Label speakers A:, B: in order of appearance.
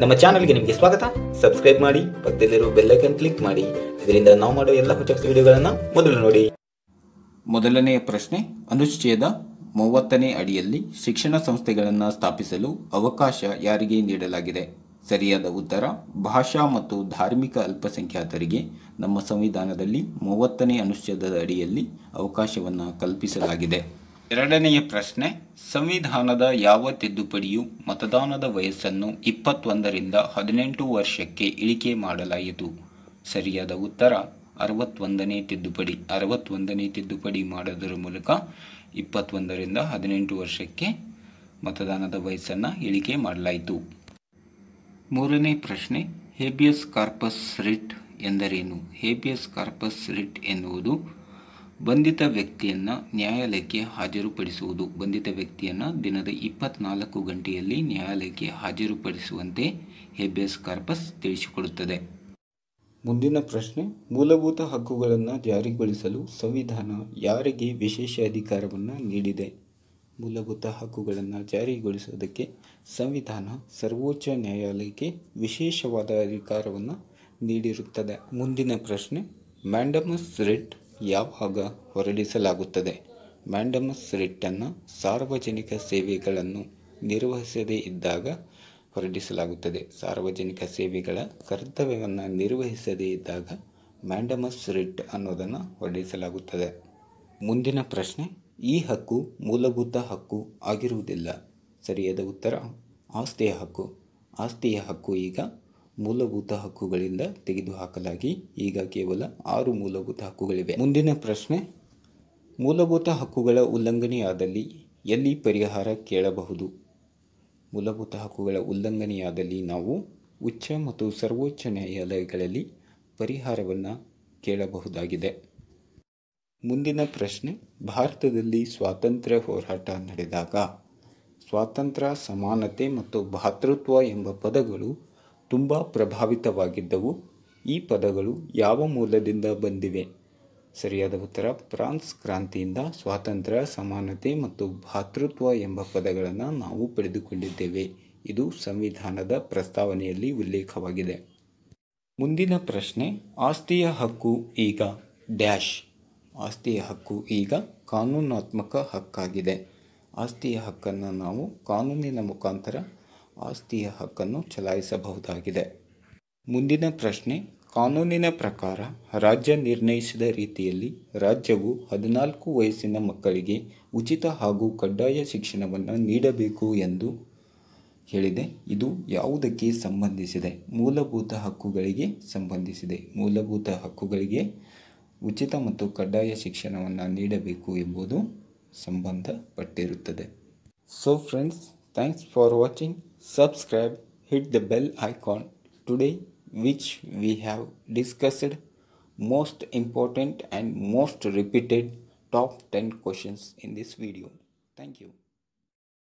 A: ನಮ್ಮ ಚಾನಲ್ಗೆ ನಿಮಗೆ ಸ್ವಾಗತ ಸಬ್ಸ್ಕ್ರೈಬ್ ಮಾಡಿ ಪಕ್ಕದಲ್ಲಿರುವ ಬೆಲ್ಲೈಕನ್ ಕ್ಲಿಕ್ ಮಾಡಿ ಇದರಿಂದ ನಾವು ಮಾಡೋ ಎಲ್ಲ ಹೊಸ ವಿಡಿಯೋಗಳನ್ನು ಮೊದಲು ನೋಡಿ ಮೊದಲನೆಯ ಪ್ರಶ್ನೆ ಅನುಚ್ಛೇದ ಮೂವತ್ತನೇ ಅಡಿಯಲ್ಲಿ ಶಿಕ್ಷಣ ಸಂಸ್ಥೆಗಳನ್ನು ಸ್ಥಾಪಿಸಲು ಅವಕಾಶ ಯಾರಿಗೆ ನೀಡಲಾಗಿದೆ ಸರಿಯಾದ ಉತ್ತರ ಭಾಷಾ ಮತ್ತು ಧಾರ್ಮಿಕ ಅಲ್ಪಸಂಖ್ಯಾತರಿಗೆ ನಮ್ಮ ಸಂವಿಧಾನದಲ್ಲಿ ಮೂವತ್ತನೇ ಅನುಚ್ಛೇದದ ಅಡಿಯಲ್ಲಿ ಅವಕಾಶವನ್ನು ಕಲ್ಪಿಸಲಾಗಿದೆ ಎರಡನೆಯ ಪ್ರಶ್ನೆ ಸಂವಿಧಾನದ ಯಾವ ತಿದ್ದುಪಡಿಯು ಮತದಾನದ ವಯಸ್ಸನ್ನು ಇಪ್ಪತ್ತೊಂದರಿಂದ ಹದಿನೆಂಟು ವರ್ಷಕ್ಕೆ ಇಳಿಕೆ ಮಾಡಲಾಯಿತು ಸರಿಯಾದ ಉತ್ತರ ಅರವತ್ತೊಂದನೇ ತಿದ್ದುಪಡಿ ಅರವತ್ತೊಂದನೇ ತಿದ್ದುಪಡಿ ಮಾಡೋದರ ಮೂಲಕ ಇಪ್ಪತ್ತೊಂದರಿಂದ ಹದಿನೆಂಟು ವರ್ಷಕ್ಕೆ ಮತದಾನದ ವಯಸ್ಸನ್ನು ಇಳಿಕೆ ಮಾಡಲಾಯಿತು ಮೂರನೇ ಪ್ರಶ್ನೆ ಹೇಬಿಯಸ್ ಕಾರ್ಪಸ್ ರಿಟ್ ಎಂದರೇನು ಹೇಬಿಯಸ್ ಕಾರ್ಪಸ್ ರಿಟ್ ಎನ್ನುವುದು ಬಂಧಿತ ವ್ಯಕ್ತಿಯನ್ನು ನ್ಯಾಯಾಲಯಕ್ಕೆ ಹಾಜರುಪಡಿಸುವುದು ಬಂಧಿತ ವ್ಯಕ್ತಿಯನ್ನು ದಿನದ ಇಪ್ಪತ್ನಾಲ್ಕು ಗಂಟೆಯಲ್ಲಿ ನ್ಯಾಯಾಲಯಕ್ಕೆ ಹಾಜರುಪಡಿಸುವಂತೆ ಹೆಬಿಯಸ್ ಕಾರ್ಪಸ್ ತಿಳಿಸಿಕೊಡುತ್ತದೆ ಮುಂದಿನ ಪ್ರಶ್ನೆ ಮೂಲಭೂತ ಹಕ್ಕುಗಳನ್ನು ಜಾರಿಗೊಳಿಸಲು ಸಂವಿಧಾನ ಯಾರಿಗೆ ವಿಶೇಷ ಅಧಿಕಾರವನ್ನು ನೀಡಿದೆ ಮೂಲಭೂತ ಹಕ್ಕುಗಳನ್ನು ಜಾರಿಗೊಳಿಸುವುದಕ್ಕೆ ಸಂವಿಧಾನ ಸರ್ವೋಚ್ಚ ನ್ಯಾಯಾಲಯಕ್ಕೆ ವಿಶೇಷವಾದ ಅಧಿಕಾರವನ್ನು ನೀಡಿರುತ್ತದೆ ಮುಂದಿನ ಪ್ರಶ್ನೆ ಮ್ಯಾಂಡಮಸ್ ರೆಡ್ ಯಾವಾಗ ಹೊರಡಿಸಲಾಗುತ್ತದೆ ಮ್ಯಾಂಡಮಸ್ ರಿಟ್ಟನ್ನು ಸಾರ್ವಜನಿಕ ಸೇವೆಗಳನ್ನು ನಿರ್ವಹಿಸದೇ ಇದ್ದಾಗ ಹೊರಡಿಸಲಾಗುತ್ತದೆ ಸಾರ್ವಜನಿಕ ಸೇವೆಗಳ ಕರ್ತವ್ಯವನ್ನು ನಿರ್ವಹಿಸದೇ ಇದ್ದಾಗ ಮ್ಯಾಂಡಮಸ್ ರಿಟ್ ಅನ್ನೋದನ್ನು ಹೊರಡಿಸಲಾಗುತ್ತದೆ ಮುಂದಿನ ಪ್ರಶ್ನೆ ಈ ಹಕ್ಕು ಮೂಲಭೂತ ಹಕ್ಕು ಆಗಿರುವುದಿಲ್ಲ ಸರಿಯಾದ ಉತ್ತರ ಆಸ್ತಿಯ ಹಕ್ಕು ಆಸ್ತಿಯ ಹಕ್ಕು ಈಗ ಮೂಲಭೂತ ಹಕ್ಕುಗಳಿಂದ ತೆಗೆದುಹಾಕಲಾಗಿ ಈಗ ಕೇವಲ ಆರು ಮೂಲಭೂತ ಹಕ್ಕುಗಳಿವೆ ಮುಂದಿನ ಪ್ರಶ್ನೆ ಮೂಲಭೂತ ಹಕ್ಕುಗಳ ಉಲ್ಲಂಘನೆಯಾದಲ್ಲಿ ಎಲ್ಲಿ ಪರಿಹಾರ ಕೇಳಬಹುದು ಮೂಲಭೂತ ಹಕ್ಕುಗಳ ಉಲ್ಲಂಘನೆಯಾದಲ್ಲಿ ನಾವು ಉಚ್ಚ ಮತ್ತು ಸರ್ವೋಚ್ಚ ನ್ಯಾಯಾಲಯಗಳಲ್ಲಿ ಪರಿಹಾರವನ್ನು ಕೇಳಬಹುದಾಗಿದೆ ಮುಂದಿನ ಪ್ರಶ್ನೆ ಭಾರತದಲ್ಲಿ ಸ್ವಾತಂತ್ರ್ಯ ಹೋರಾಟ ನಡೆದಾಗ ಸ್ವಾತಂತ್ರ್ಯ ಸಮಾನತೆ ಮತ್ತು ಭಾತೃತ್ವ ಎಂಬ ಪದಗಳು ತುಂಬ ಪ್ರಭಾವಿತವಾಗಿದ್ದವು ಈ ಪದಗಳು ಯಾವ ಮೂಲದಿಂದ ಬಂದಿವೆ ಸರಿಯಾದ ಉತ್ತರ ಫ್ರಾನ್ಸ್ ಕ್ರಾಂತಿಯಿಂದ ಸ್ವಾತಂತ್ರ್ಯ ಸಮಾನತೆ ಮತ್ತು ಭಾತೃತ್ವ ಎಂಬ ಪದಗಳನ್ನು ನಾವು ಪಡೆದುಕೊಂಡಿದ್ದೇವೆ ಇದು ಸಂವಿಧಾನದ ಪ್ರಸ್ತಾವನೆಯಲ್ಲಿ ಉಲ್ಲೇಖವಾಗಿದೆ ಮುಂದಿನ ಪ್ರಶ್ನೆ ಆಸ್ತಿಯ ಹಕ್ಕು ಈಗ ಡ್ಯಾಶ್ ಆಸ್ತಿಯ ಹಕ್ಕು ಈಗ ಕಾನೂನಾತ್ಮಕ ಹಕ್ಕಾಗಿದೆ ಆಸ್ತಿಯ ಹಕ್ಕನ್ನು ನಾವು ಕಾನೂನಿನ ಮುಖಾಂತರ ಆಸ್ತಿಯ ಹಕ್ಕನ್ನು ಚಲಾಯಿಸಬಹುದಾಗಿದೆ ಮುಂದಿನ ಪ್ರಶ್ನೆ ಕಾನೂನಿನ ಪ್ರಕಾರ ರಾಜ್ಯ ನಿರ್ಣಯಿಸಿದ ರೀತಿಯಲ್ಲಿ ರಾಜ್ಯವು ಹದಿನಾಲ್ಕು ವಯಸ್ಸಿನ ಮಕ್ಕಳಿಗೆ ಉಚಿತ ಹಾಗೂ ಕಡ್ಡಾಯ ಶಿಕ್ಷಣವನ್ನು ನೀಡಬೇಕು ಎಂದು ಹೇಳಿದೆ ಇದು ಯಾವುದಕ್ಕೆ ಸಂಬಂಧಿಸಿದೆ ಮೂಲಭೂತ ಹಕ್ಕುಗಳಿಗೆ ಸಂಬಂಧಿಸಿದೆ ಮೂಲಭೂತ ಹಕ್ಕುಗಳಿಗೆ ಉಚಿತ ಮತ್ತು ಕಡ್ಡಾಯ ಶಿಕ್ಷಣವನ್ನು ನೀಡಬೇಕು ಎಂಬುದು ಸಂಬಂಧಪಟ್ಟಿರುತ್ತದೆ so friends Thanks for watching. Subscribe, hit the bell icon. Today, which we have discussed most important and most repeated top 10 questions in this video. Thank you.